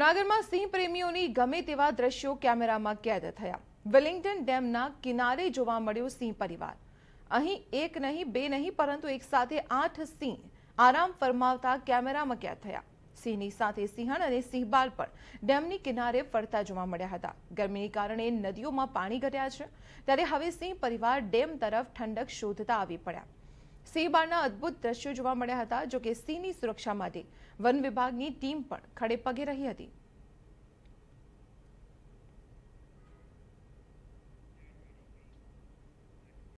નાગરમાં સિંહ પ્રેમીઓની ગમે તેવા દ્રશ્યો કેમેરામાં કેદ થયા વેલિંગ્ટન ડેમના કિનારે જોવા મળ્યો સિંહ પરિવાર અહીં એક નહીં બે નહીં પરંતુ એક સાથે આઠ સિંહ આરામ ફરમાવતા કેમેરામાં કેદ થયા સિંહની સાથે સિંહણ અને સિંહબાળ પણ ડેમની કિનારે ફરતા જોવા મળ્યા હતા ગરમીને કારણે નદીઓમાં પાણી ઘટ્યા છે ત્યારે હવે સિંહ પરિવાર ડેમ તરફ ઠંડક શોધતા આવી પડ્યા સિંહ અદભુત દ્રશ્યો જોવા મળ્યા હતા જોકે સિંહની સુરક્ષા માટે વન વિભાગની ટીમ પણ ખડેપગે રહી હતી